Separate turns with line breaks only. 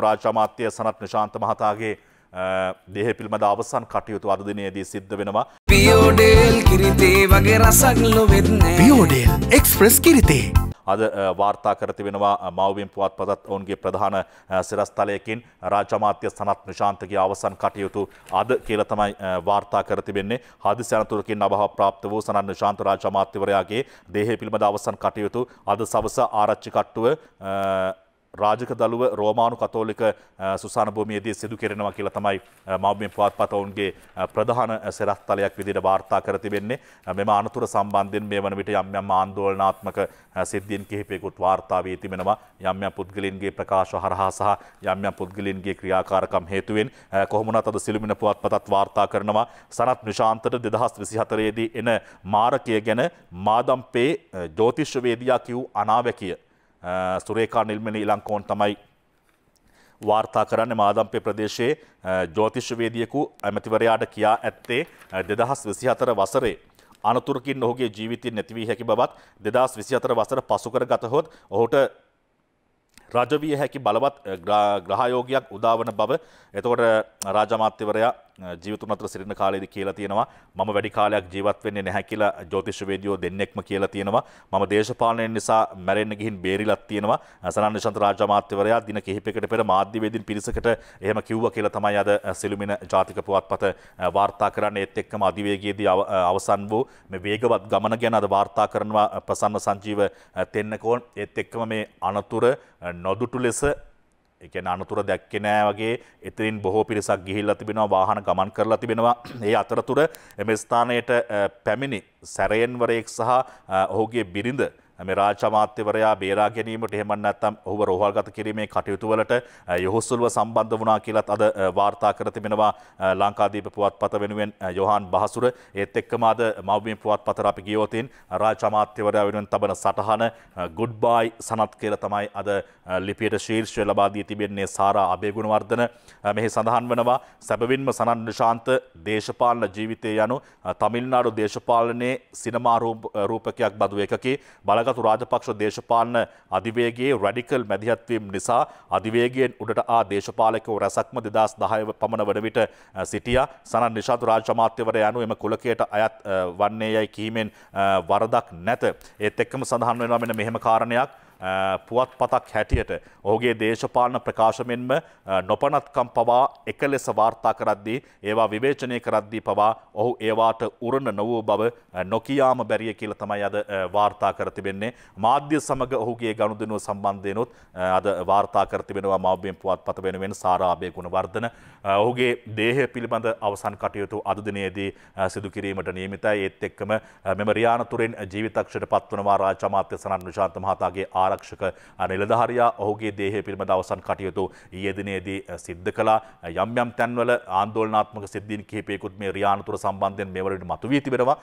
රාජ්‍රමාත්‍යය සනත් නිශාන්ත මහතාගේ දෙහ පිල්මද අවසන් කටයුතු අර්දිනයේදී සිද්ධ වෙනවා. පියෝඩේල් කිරිතේ වගේ රසක්ලො වෙන්න. පියෝඩේල් එක්ස්ප්‍රෙස් කිරිතේ. අද වාර්තා කරති වෙනවා මවවින් පුවත් පදත් ඔවුන්ගේ ප්‍රධාන සිරස්ථලයකින් රාජමාත්‍ය සනත් නිශාන්තගේ අවසන් කටයුතු අද කියල තමයි වාර්තා කරතිබෙන්නේ හදි සැනතුරකින් අභහ ප්‍රාප්ත වූ සනන් නිශාන්ත රාජමාත්‍යවරයාගේ දේහ පිල්මද අවසන් කටයුතු අද සවස ආරච්චිකට්ටුව රාජක දළුව රෝමානු කතෝලික සුසාන භූමියේදී සිදු කෙරෙනවා කියලා තමයි මෞබ්‍ය පුවත්පත ඔවුන්ගේ ප්‍රධාන සෙරස්තලයක් විදිහට වාර්තා කර තිබෙන්නේ. මෙම අනතුර සම්බන්ධයෙන් මේ වන විට යම් යම් ආందోලනාත්මක සිද්ධීන් කිහිපයකුත් වාර්තා වී තිබෙනවා. යම් යම් පුද්ගලයන්ගේ ප්‍රකාශ හරහා සහ යම් යම් පුද්ගලයන්ගේ ක්‍රියාකාරකම් හේතුවෙන් කොහොමුණත් අද සිළුමින පුවත්පතත් වාර්තා කරනවා. සනත් නිශාන්තට 2024 දී එන මාරකය ගැන මාදම්පේ ජ්‍යොතිෂ්‍යවේදියා කිව් අනාවැකිය සුරේකා නිල්මනි ඉලංකෝන් තමයි වාර්තා කරන්න මාදම්පය ප්‍රදේශයේ uh, ජෝතිශ්වවේදියකු ඇමතිවරයාට කියා ඇත්තේ uh, දෙදහස් විසි අතර වසරේ අනතුරකින් ඔහුගේ ජීවිතින් නැතිවී හැකි බවත් දෙදස් විසි අතර වසර පසුකර ගතහොත් ඔහුට රජවිය හැකි බලවත් uh, ග්‍රහයෝගයක් උදාවන බව එතකොට රාජමාත්‍යවරයා ජීවතුමත්‍ර සිරන්න කාලෙද කියලා තියෙනවා මම වැඩි කාලයක් ජීවත් වෙන්නේ නැහැ කියලා ජෝතිෂවේදියෝ දෙන්නෙක්ම කියලා තියෙනවා මම දේශපාලනයෙන් නිසා මැරෙන්න ගිහින් බේරිලත් තියෙනවා සනන් නිශාන්ත රාජ්‍යමාත්‍යවරයා දින කිහිපයකට පෙර මාධ්‍යවේදීන් පිරිසකට එහෙම කිව්වා කියලා තමයි අද සිළුමින ජාතික පුවත්පත වාර්තා කරන්නේ ඒත් එක්කම අධිවේගයේදී අවසන් වූ මේ වේගවත් ගමන ගැන අද වාර්තා කරනවා ප්‍රසන්න සංජීව තෙන්නකෝන් ඒත් එක්කම මේ අනතුර නොදුටු ලෙස එක අනතුර දැක්ක නෑ වගේ එතිරින් බොහෝ පිරිසක් ගිහිල්ල තිබෙනවා වාහන ගමන් කරලා තිබෙනවා ඒ අතරතුර එම ස්ථානයට පැමිණි සැරයෙන්වරයෙක් සහ ඔහුගේ බිරිඳ මේ රාජමාත්‍යවරයා බේරා ගැනීමට එහෙම නැත්නම් ඔහුව රෝහල්ගත කිරීමේ කටයුතු වලට යොහොස්සුල්ව සම්බන්ධ වුණා කියලත් අද වාර්තා කර තිබෙනවා ලංකාදීප පුවත්පත වෙනුවෙන් යොහාන් බහසුර ඒත් එක්කම අද මව්බිම් පුවත්පතට අපි ගියොතින් රාජමාත්‍යවරයා වෙනුවෙන් තබන සටහන ගුඩ් බයි සනත් කියලා තමයි අද ලිපියට ශීර්ෂය ලබා දී තිබෙන්නේ සාරා අබේගුණවර්ධන මෙහි සඳහන් වෙනවා සැබවින්ම සනන් නිශාන්ත දේශපාලන ජීවිතය යනු තමිල්නාඩු දේශපාලනයේ සිනමා රූපකයක් බඳු එකකි බල බලගතු රාජපක්ෂ දේශපාලන අධිවේගේ රැඩිකල් මැදිහත්වීම් නිසා අධිවේගෙන් උඩට ආ දේශපාලකෝ රැසක්ම දෙදස් දහය පමණ වන විට සිටිය සනන් නිශාතු රාජමාත්‍යවර යනු එම කුලකයට අයත් වන්නේ යැයි කීමෙන් වරදක් නැත. ඒත් එක්කම සඳහන් වෙනවා මෙන්න මෙහෙම කාරණයක් පුවත් පතක් හැටියට ඔහුගේ දේශපාලන ප්‍රකාශමෙන්ම නොපනත්කම් පවා එක ලෙස වාර්තා කරද්දී ඒවා විවේචනය කරද්දී පවා ඔහු ඒවාට උරණ නොවූ බව නොකියාම බැරිය කියල තමයි අද වාර්තා කරතිබෙන්නේ මාධ්‍ය සමඟ ඔහුගේ ගණුදනුව සම්බන්ධයනුත් අද වාර්තා කරතිබෙනවා මවබෙන් පුවත් පත වෙනුවෙන් සාරාභය ගුණවර්ධන ඔහුගේ දේහය පිළිබඳ අවසන් කටයුතු අදදිනයේදී සිදුකිරීමට නියමිතයි ඒත් එක්කම මෙම රියානතුරෙන් ජීවිතක්ෂයට පත්වනවා රාජමාත්‍ය සනන් විශාන්ත මහතාගේ ආර ආරක්ෂක නිලධහරයා ඔහුගේ දේහය පිළිබඳ අවසන් කටයුතු යෙදිනේදී සිද්ධ කලා යම්යම් තැන්වල ආන්දෝලනාත්මක සිද්ධීන් කිහිපයකුත් මේ රියානතුර සම්බන්ධයෙන් මෙවලට මතුවී තිබෙනවා